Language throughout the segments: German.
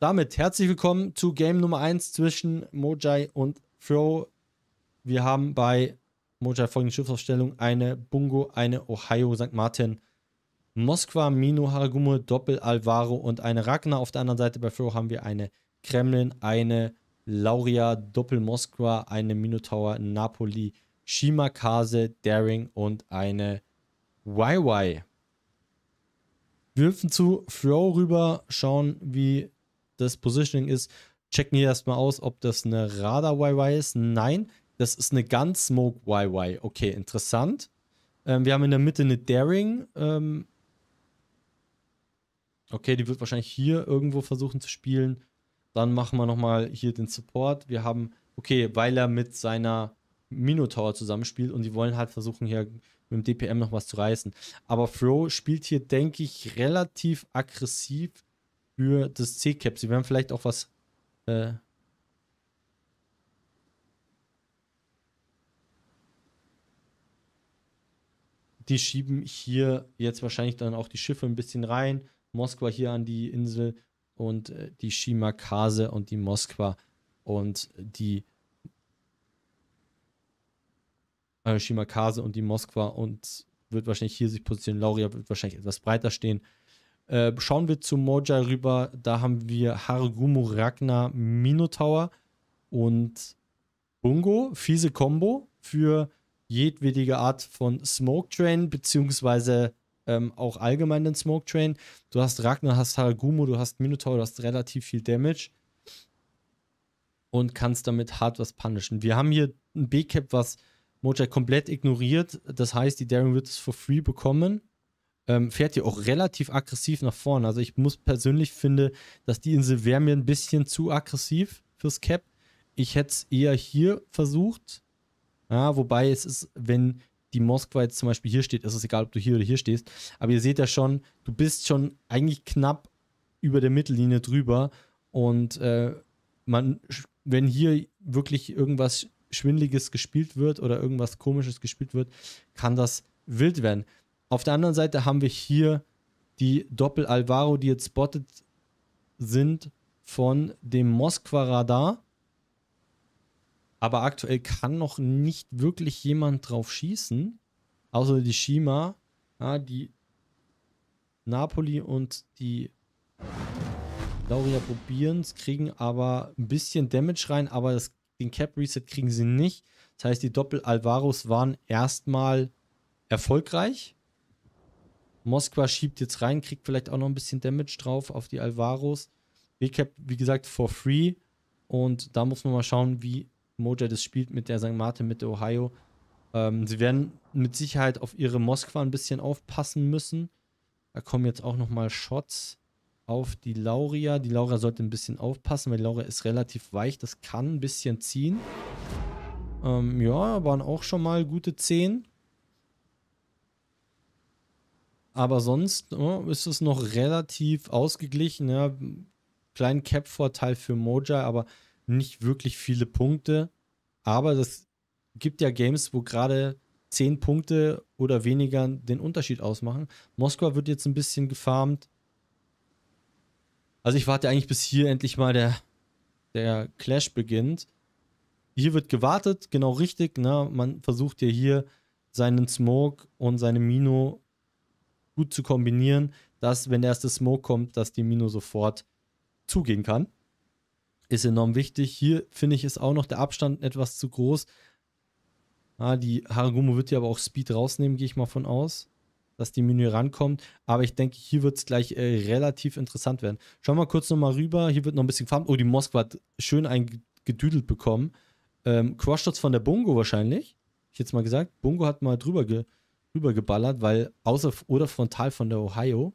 Damit herzlich willkommen zu Game Nummer 1 zwischen Mojai und Throw. Wir haben bei Mojai folgende Schiffsaufstellung: eine Bungo, eine Ohio, St. Martin, Moskwa, Mino, Haragumo, Doppel, Alvaro und eine Ragnar. Auf der anderen Seite bei Throw haben wir eine Kremlin, eine Lauria, Doppel Moskwa, eine Minotaur, Napoli, Shimakase, Daring und eine YY. Wir hüpfen zu Throw rüber, schauen, wie das Positioning ist, checken hier erstmal aus, ob das eine Radar-YY ist. Nein, das ist eine Gunsmoke-YY. Okay, interessant. Ähm, wir haben in der Mitte eine Daring. Ähm okay, die wird wahrscheinlich hier irgendwo versuchen zu spielen. Dann machen wir nochmal hier den Support. Wir haben, okay, weil er mit seiner Minotaur zusammenspielt und die wollen halt versuchen, hier mit dem DPM noch was zu reißen. Aber Fro spielt hier, denke ich, relativ aggressiv für das C-Cap. Sie werden vielleicht auch was. Äh die schieben hier jetzt wahrscheinlich dann auch die Schiffe ein bisschen rein. Moskwa hier an die Insel und äh, die Shimakase und die Moskwa und die äh, Shimakase und die Moskwa und wird wahrscheinlich hier sich positionieren. Lauria wird wahrscheinlich etwas breiter stehen. Äh, schauen wir zu Moja rüber. Da haben wir Harugumu Ragnar Minotaur und Bungo. Fiese Combo für jedwedige Art von Smoke Train, beziehungsweise ähm, auch allgemein den Smoke Train. Du hast Ragnar, hast Haragumo, du hast Minotaur, du hast relativ viel Damage und kannst damit hart was punishen. Wir haben hier ein B-Cap, was Mojai komplett ignoriert. Das heißt, die Daring wird es for free bekommen ähm, fährt hier auch relativ aggressiv nach vorne. Also ich muss persönlich finde, dass die Insel wäre mir ein bisschen zu aggressiv fürs Cap. Ich hätte es eher hier versucht. Ja, wobei es ist, wenn die Moskwa jetzt zum Beispiel hier steht, ist es egal, ob du hier oder hier stehst. Aber ihr seht ja schon, du bist schon eigentlich knapp über der Mittellinie drüber. Und äh, man, wenn hier wirklich irgendwas Schwindliges gespielt wird oder irgendwas Komisches gespielt wird, kann das wild werden. Auf der anderen Seite haben wir hier die Doppel-Alvaro, die jetzt spottet sind von dem moskva radar Aber aktuell kann noch nicht wirklich jemand drauf schießen. Außer die Shima, ja, die Napoli und die Lauria probieren es, kriegen aber ein bisschen Damage rein, aber das, den Cap Reset kriegen sie nicht. Das heißt, die Doppel-Alvaros waren erstmal erfolgreich. Moskwa schiebt jetzt rein, kriegt vielleicht auch noch ein bisschen Damage drauf auf die Alvaros. Recap, wie gesagt, for free. Und da muss man mal schauen, wie Moja das spielt mit der St. Martin, mit der Ohio. Ähm, sie werden mit Sicherheit auf ihre Moskwa ein bisschen aufpassen müssen. Da kommen jetzt auch nochmal Shots auf die Lauria. Die Laura sollte ein bisschen aufpassen, weil die Laura ist relativ weich. Das kann ein bisschen ziehen. Ähm, ja, waren auch schon mal gute 10. Aber sonst oh, ist es noch relativ ausgeglichen. Ja. Kleinen Cap-Vorteil für Moja, aber nicht wirklich viele Punkte. Aber das gibt ja Games, wo gerade 10 Punkte oder weniger den Unterschied ausmachen. Moskau wird jetzt ein bisschen gefarmt. Also ich warte eigentlich, bis hier endlich mal der, der Clash beginnt. Hier wird gewartet, genau richtig. Ne? Man versucht ja hier seinen Smoke und seine Mino gut zu kombinieren, dass, wenn der erste Smoke kommt, dass die Mino sofort zugehen kann. Ist enorm wichtig. Hier finde ich, ist auch noch der Abstand etwas zu groß. Ah, die Haragumo wird ja aber auch Speed rausnehmen, gehe ich mal von aus, dass die Mino rankommt. Aber ich denke, hier wird es gleich äh, relativ interessant werden. Schauen wir mal kurz nochmal rüber. Hier wird noch ein bisschen gefarmt. Oh, die Moskwa hat schön eingedüdelt bekommen. Ähm, Cross-Shots von der Bongo wahrscheinlich. Ich jetzt mal gesagt. Bongo hat mal drüber ge rübergeballert, weil außer oder frontal von der Ohio,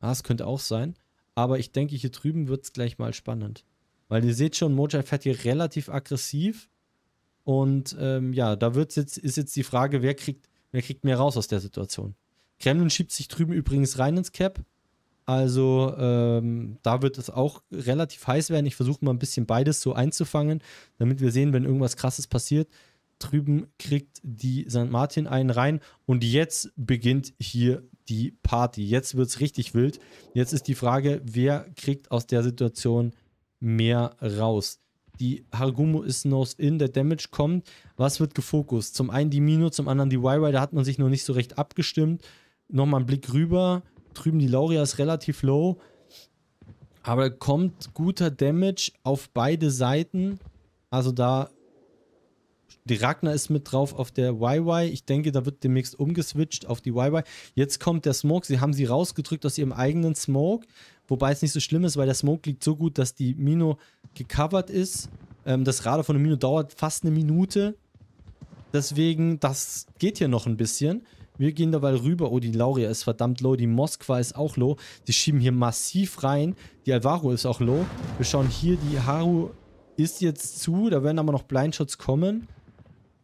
ah, es könnte auch sein, aber ich denke, hier drüben wird es gleich mal spannend. Weil ihr seht schon, Mojai fährt hier relativ aggressiv und ähm, ja, da wird jetzt, ist jetzt die Frage, wer kriegt, wer kriegt mehr raus aus der Situation. Kremlin schiebt sich drüben übrigens rein ins Cap, also ähm, da wird es auch relativ heiß werden. Ich versuche mal ein bisschen beides so einzufangen, damit wir sehen, wenn irgendwas Krasses passiert, drüben kriegt die St. Martin einen rein und jetzt beginnt hier die Party. Jetzt wird es richtig wild. Jetzt ist die Frage, wer kriegt aus der Situation mehr raus? Die Hargumo ist nose in, der Damage kommt. Was wird gefokust? Zum einen die Mino, zum anderen die YY, da hat man sich noch nicht so recht abgestimmt. Nochmal ein Blick rüber. Drüben die Lauria ist relativ low. Aber kommt guter Damage auf beide Seiten. Also da die Ragnar ist mit drauf auf der YY. Ich denke, da wird demnächst umgeswitcht auf die YY. Jetzt kommt der Smoke. Sie haben sie rausgedrückt aus ihrem eigenen Smoke. Wobei es nicht so schlimm ist, weil der Smoke liegt so gut, dass die Mino gecovert ist. Ähm, das Radar von der Mino dauert fast eine Minute. Deswegen, das geht hier noch ein bisschen. Wir gehen dabei rüber. Oh, die Lauria ist verdammt low. Die Moskwa ist auch low. Die schieben hier massiv rein. Die Alvaro ist auch low. Wir schauen hier, die Haru ist jetzt zu. Da werden aber noch Blindshots kommen.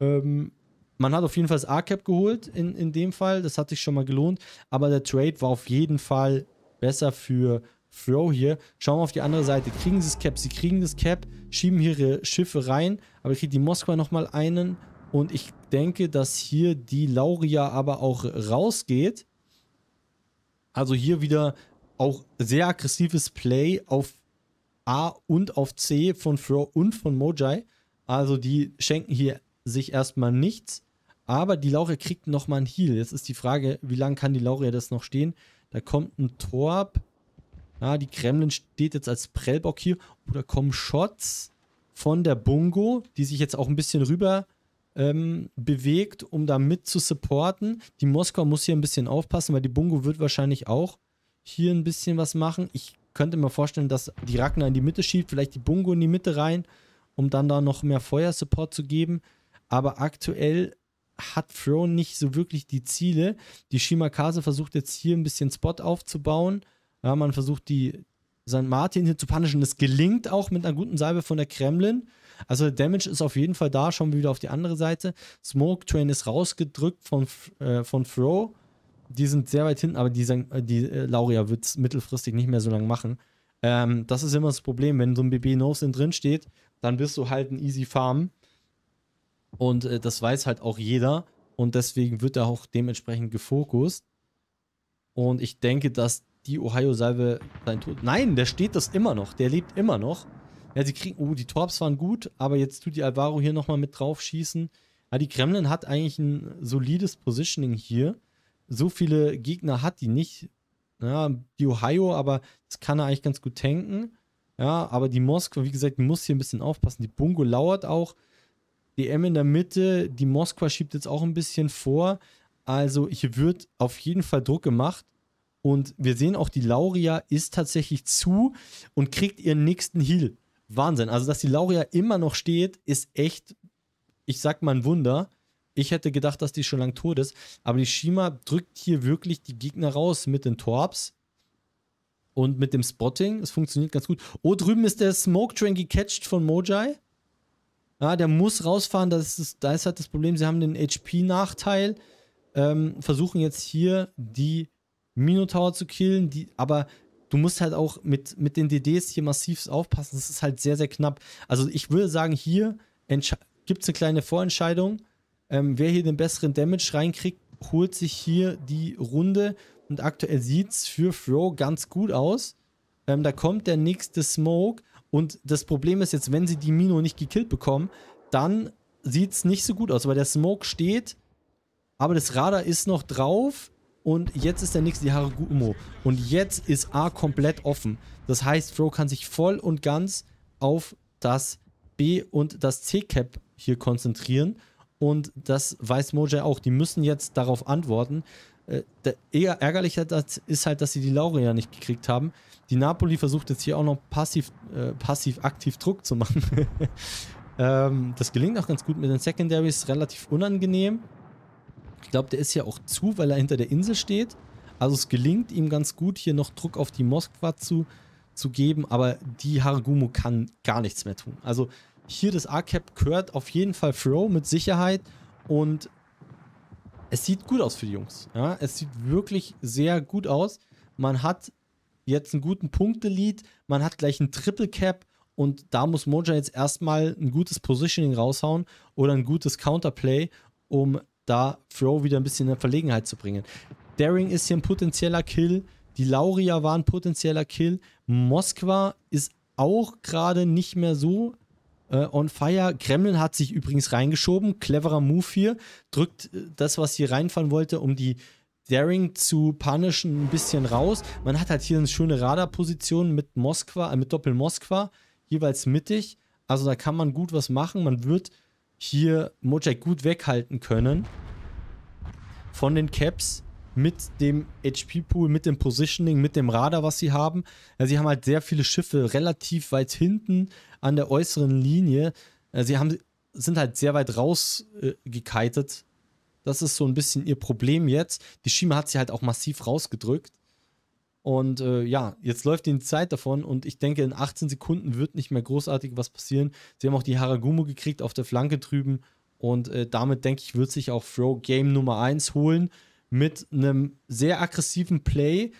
Ähm, man hat auf jeden Fall das A-Cap geholt in, in dem Fall. Das hat sich schon mal gelohnt. Aber der Trade war auf jeden Fall besser für Throw hier. Schauen wir auf die andere Seite. Kriegen sie das Cap? Sie kriegen das Cap, schieben ihre Schiffe rein. Aber kriegt die Moskwa nochmal einen. Und ich denke, dass hier die Lauria aber auch rausgeht. Also hier wieder auch sehr aggressives Play auf A und auf C von Throw und von Mojai. Also die schenken hier sich erstmal nichts. Aber die Laurier kriegt nochmal einen Heal. Jetzt ist die Frage, wie lange kann die Laurier das noch stehen? Da kommt ein Torb. Ja, die Kremlin steht jetzt als Prellbock hier. Oder kommen Shots von der Bungo, die sich jetzt auch ein bisschen rüber ähm, bewegt, um da mit zu supporten. Die Moskau muss hier ein bisschen aufpassen, weil die Bungo wird wahrscheinlich auch hier ein bisschen was machen. Ich könnte mir vorstellen, dass die Ragnar in die Mitte schiebt, vielleicht die Bungo in die Mitte rein, um dann da noch mehr Feuersupport zu geben aber aktuell hat Throne nicht so wirklich die Ziele. Die Shimakase versucht jetzt hier ein bisschen Spot aufzubauen. Ja, man versucht die St. Martin hier zu punishen. Das gelingt auch mit einer guten Salbe von der Kremlin. Also der Damage ist auf jeden Fall da. Schauen wir wieder auf die andere Seite. Smoke Train ist rausgedrückt von, äh, von Throw. Die sind sehr weit hinten, aber die, äh, die äh, Lauria wird es mittelfristig nicht mehr so lange machen. Ähm, das ist immer das Problem. Wenn so ein BB Nose sin drin steht, dann bist du halt ein easy Farm. Und äh, das weiß halt auch jeder. Und deswegen wird er auch dementsprechend gefokust. Und ich denke, dass die Ohio-Salve sein Tod. Nein, der steht das immer noch. Der lebt immer noch. Ja, sie kriegen. Oh, die Torps waren gut, aber jetzt tut die Alvaro hier nochmal mit drauf schießen. Ja, die Kremlin hat eigentlich ein solides Positioning hier. So viele Gegner hat die nicht. Ja, die Ohio, aber das kann er eigentlich ganz gut tanken. Ja, aber die Moskau, wie gesagt, muss hier ein bisschen aufpassen. Die Bungo lauert auch. DM in der Mitte, die Moskwa schiebt jetzt auch ein bisschen vor. Also hier wird auf jeden Fall Druck gemacht. Und wir sehen auch, die Lauria ist tatsächlich zu und kriegt ihren nächsten Heal. Wahnsinn. Also, dass die Lauria immer noch steht, ist echt, ich sag mal, ein Wunder. Ich hätte gedacht, dass die schon lang tot ist. Aber die Shima drückt hier wirklich die Gegner raus mit den Torps und mit dem Spotting. Es funktioniert ganz gut. Oh, drüben ist der Smoke Train gecatcht von Mojai. Ja, der muss rausfahren. Das ist, da ist halt das Problem, sie haben den HP-Nachteil. Ähm, versuchen jetzt hier die Minotaur zu killen, die, aber du musst halt auch mit, mit den DDs hier massiv aufpassen. Das ist halt sehr, sehr knapp. Also ich würde sagen, hier gibt es eine kleine Vorentscheidung. Ähm, wer hier den besseren Damage reinkriegt, holt sich hier die Runde. Und aktuell sieht es für Throw ganz gut aus. Ähm, da kommt der nächste Smoke. Und das Problem ist jetzt, wenn sie die Mino nicht gekillt bekommen, dann sieht es nicht so gut aus, weil der Smoke steht, aber das Radar ist noch drauf und jetzt ist der nächste die Haragumo. Und jetzt ist A komplett offen. Das heißt, Fro kann sich voll und ganz auf das B und das C-Cap hier konzentrieren. Und das weiß Mojai auch. Die müssen jetzt darauf antworten äh, eher ärgerlicher ist halt, dass sie die Laurea nicht gekriegt haben. Die Napoli versucht jetzt hier auch noch passiv, äh, passiv aktiv Druck zu machen. ähm, das gelingt auch ganz gut mit den Secondaries, relativ unangenehm. Ich glaube, der ist ja auch zu, weil er hinter der Insel steht. Also es gelingt ihm ganz gut, hier noch Druck auf die Moskwa zu, zu geben, aber die Haragumo kann gar nichts mehr tun. Also hier das A-Cap gehört auf jeden Fall Throw mit Sicherheit und es sieht gut aus für die Jungs. Ja? Es sieht wirklich sehr gut aus. Man hat jetzt einen guten Punktelead, man hat gleich einen Triple Cap und da muss Moja jetzt erstmal ein gutes Positioning raushauen oder ein gutes Counterplay, um da Throw wieder ein bisschen in Verlegenheit zu bringen. Daring ist hier ein potenzieller Kill, die Lauria war ein potenzieller Kill, Moskwa ist auch gerade nicht mehr so äh, on fire. Kremlin hat sich übrigens reingeschoben. Cleverer Move hier. Drückt äh, das, was hier reinfahren wollte, um die Daring zu punishen, ein bisschen raus. Man hat halt hier eine schöne Radarposition mit Moskwa, äh, mit Doppel Moskwa, jeweils mittig. Also da kann man gut was machen. Man wird hier Mojang gut weghalten können von den Caps mit dem HP-Pool, mit dem Positioning, mit dem Radar, was sie haben. Also sie haben halt sehr viele Schiffe relativ weit hinten an der äußeren Linie. Also sie haben, sind halt sehr weit rausgekitet. Äh, das ist so ein bisschen ihr Problem jetzt. Die Shima hat sie halt auch massiv rausgedrückt. Und äh, ja, jetzt läuft ihnen Zeit davon und ich denke, in 18 Sekunden wird nicht mehr großartig was passieren. Sie haben auch die Haragumo gekriegt auf der Flanke drüben und äh, damit denke ich, wird sich auch Throw Game Nummer 1 holen mit einem sehr aggressiven Play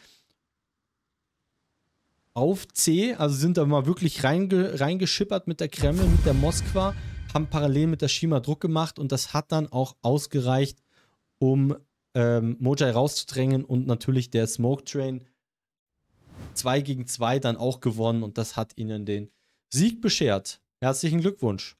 auf C, also sind da mal wirklich reinge reingeschippert mit der Kreml, mit der Moskwa, haben parallel mit der Shima Druck gemacht und das hat dann auch ausgereicht, um ähm, Mojai rauszudrängen und natürlich der Smoke Train 2 gegen 2 dann auch gewonnen und das hat ihnen den Sieg beschert. Herzlichen Glückwunsch.